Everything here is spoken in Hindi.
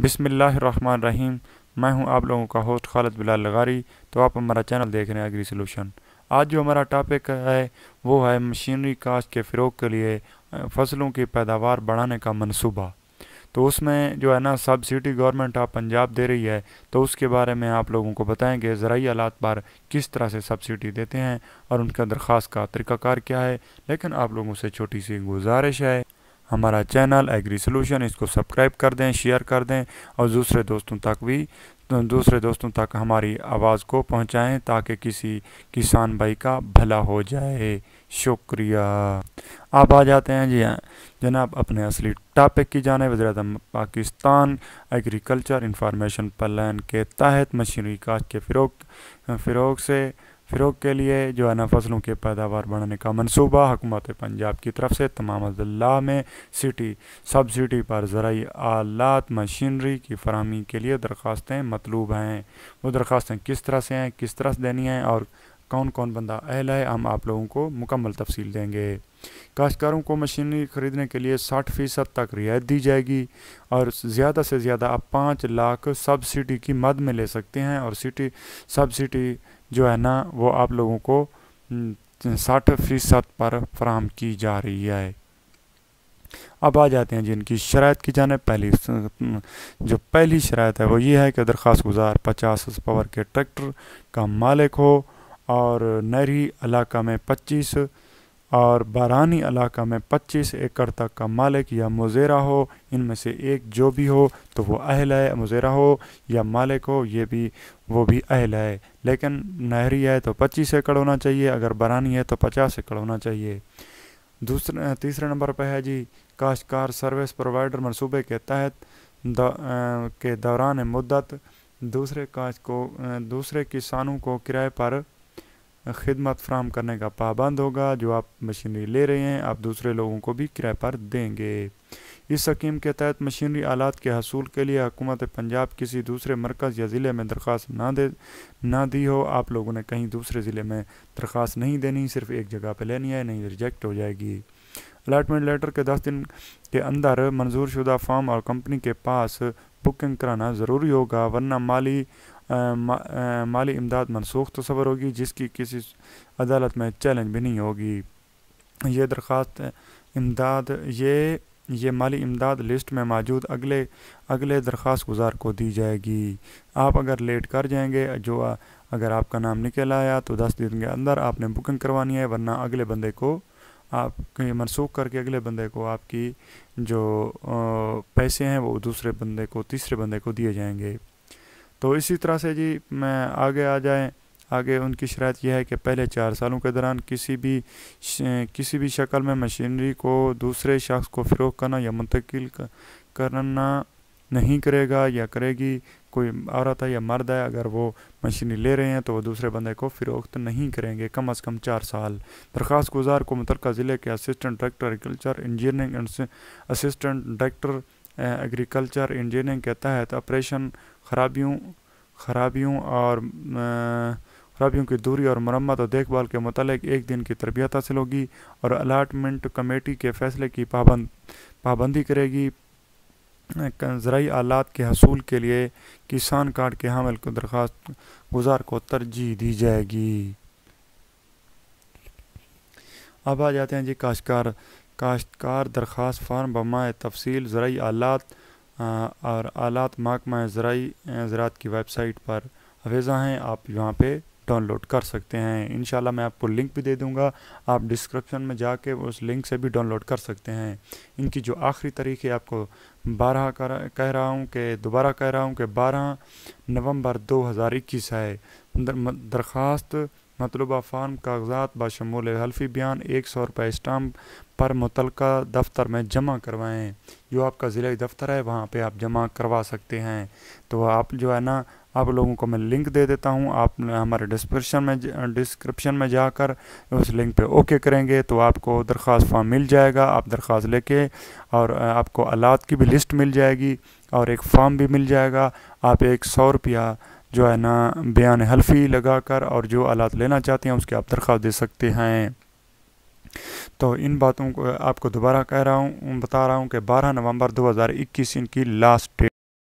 बिसमीम मैं हूं आप लोगों का होस्ट खालद बिलाल लगारी तो आप हमारा चैनल देख रहे हैं एग्री सोल्यूशन आज जो हमारा टॉपिक है वो है मशीनरी काश्त के फ़रोग के लिए फसलों की पैदावार बढ़ाने का मनसूबा तो उसमें जो है ना सब्सिडी गवर्नमेंट ऑफ पंजाब दे रही है तो उसके बारे में आप लोगों को बताएँगे ज़रूरी आलात पर किस तरह से सब्सिडी देते हैं और उनका दरख्वास्त का तरीक़ाकार क्या है लेकिन आप लोगों से छोटी सी गुजारिश है हमारा चैनल एग्री सोल्यूशन इसको सब्सक्राइब कर दें शेयर कर दें और दूसरे दोस्तों तक भी दूसरे दोस्तों तक हमारी आवाज़ को पहुंचाएं ताकि किसी किसान भाई का भला हो जाए शुक्रिया आप आ जाते हैं जी जनाब अपने असली टॉपिक की जाने वजरत पाकिस्तान एग्रीकल्चर इंफॉर्मेशन प्लान के तहत मशीनरी काश्त के फ़रोग फ़रोग से फ़रोग के लिए जो है ना फसलों के पैदावार बढ़ाने का मनसूबा हुकूमत पंजाब की तरफ से तमाम अजल्ला में सिटी सब्सिडी पर ज़रूरी आलात मशीनरी की फरहमी के लिए दरख्वास्तें मतलूब हैं वो दरख्वास्तें किस तरह से हैं किस तरह से देनी हैं और कौन कौन बंदा अहल है हम आप लोगों को मुकम्मल तफसील देंगे काश्तकारों को मशीनरी ख़रीदने के लिए साठ फ़ीसद तक रियायत दी जाएगी और ज़्यादा से ज़्यादा आप पाँच लाख सब्सिडी की मद में ले सकते हैं और सिटी सब्सिडी जो है ना वो आप लोगों को साठ फीसद पर फ्राहम की जा रही है अब आ जाते हैं जिनकी शरात की जाने पहली जो पहली शरात है वो ये है कि दरख्वास गुजार पचास पावर के ट्रैक्टर का मालिक हो और नहरी इलाका में पच्चीस और बारानी इलाका में 25 एकड़ तक का मालिक या मुजेरा हो इनमें से एक जो भी हो तो वो अहल है मुजेरा हो या मालिक हो ये भी वो भी अहल है लेकिन नहरी है तो 25 एकड़ होना चाहिए अगर बारानी है तो 50 एकड़ होना चाहिए दूसरे तीसरे नंबर पर है जी काश्तकार सर्विस प्रोवाइडर मनसूबे के तहत के दौरान मुद्दत दूसरे काश को दूसरे किसानों को किराए पर खिदमत फ्राहम करने का पाबंद होगा जो आप मशीनरी ले रहे हैं आप दूसरे लोगों को भी किराए पर देंगे इस सकीम के तहत मशीनरी आलात के हसूल के लिए हुकूमत पंजाब किसी दूसरे मरकज़ या ज़िले में दरख्वास्त ना दे ना दी हो आप लोगों ने कहीं दूसरे ज़िले में दरख्वास्त नहीं देनी सिर्फ एक जगह पर लेनी है नहीं तो रिजेक्ट हो जाएगी अलाटमेंट लेटर के दस दिन के अंदर मंजूर शुदा फार्म और कंपनी के पास बुकिंग कराना ज़रूरी होगा वरना माली माली इमदाद मनसूख तस्वर तो होगी जिसकी किसी अदालत में चैलेंज भी नहीं होगी ये दरख्वास्त इमदाद ये ये माली इमदाद लिस्ट में मौजूद अगले अगले दरख्वास्त गुजार को दी जाएगी आप अगर लेट कर जाएंगे जो अगर आपका नाम निकल आया तो दस दिन के अंदर आपने बुकिंग करवानी है वरना अगले बंदे को आप मनसूख करके अगले बंदे को आपकी जो पैसे हैं वो दूसरे बंदे को तीसरे बंदे को दिए जाएंगे तो इसी तरह से जी मैं आगे आ जाए आगे उनकी शरात यह है कि पहले चार सालों के दौरान किसी भी किसी भी शक्ल में मशीनरी को दूसरे शख्स को फ़रोग करना या मुंतकिल करना नहीं करेगा या करेगी कोई औरत है या मर्द है अगर वो मशीनी ले रहे हैं तो वो दूसरे बंदे को फ़रोख्त नहीं करेंगे कम अज़ कम चार साल दरख्वास्त गुजार को मुतल ज़िले के assistant director agriculture engineering and assistant director agriculture engineering कहता है तो ऑपरेशन खराबियों खराबियों और खराबियों की दूरी और मरम्मत और देखभाल के मतलब एक दिन की तरबियत हासिल होगी और अलाटमेंट कमेटी के फैसले की पाबंद पाबंदी करेगी जरिए आलात के हसूल के लिए किसान कार्ड के हामिल को दरख्वास्त गुजार को तरजीह दी जाएगी अब आ जाते हैं जी काशकार काश्तकार दरख्वास फार्म बमाए तफसील ज़रूरी आलात और आलात महकमा ज़रूरी ज़रात की वेबसाइट पर अवेज़ा हैं आप यहाँ पर डाउनलोड कर सकते हैं इन मैं आपको लिंक भी दे दूँगा आप डिस्क्रिप्शन में जाके उस लिंक से भी डाउनलोड कर सकते हैं इनकी जो आखिरी तारीख है आपको बारह कह रहा हूँ कि दोबारा कह रहा हूँ कि बारह नवंबर 2021 है दरख्वास्त मतलूबा फार्म कागजात बशमूल हल्फी बयान एक सौ रुपये स्टाम्प पर मुतल दफ्तर में जमा करवाएँ जो आपका ज़िला दफ्तर है वहाँ पर आप जमा करवा सकते हैं तो आप जो है ना आप लोगों को मैं लिंक दे देता हूँ आप हमारे डिस्क्रिप्शन में डिस्क्रिप्शन में जाकर उस लिंक पे ओके करेंगे तो आपको दरख्वास्त फॉर्म मिल जाएगा आप दरख्वास्त लेके और आपको आलात की भी लिस्ट मिल जाएगी और एक फॉर्म भी मिल जाएगा आप एक सौ रुपया जो है ना बयान हल्फी लगा कर और जो आलात लेना चाहते हैं उसके आप दरख्वास्त दे सकते हैं तो इन बातों को आपको दोबारा कह रहा हूँ बता रहा हूँ कि 12 नवंबर 2021 इनकी लास्ट डेट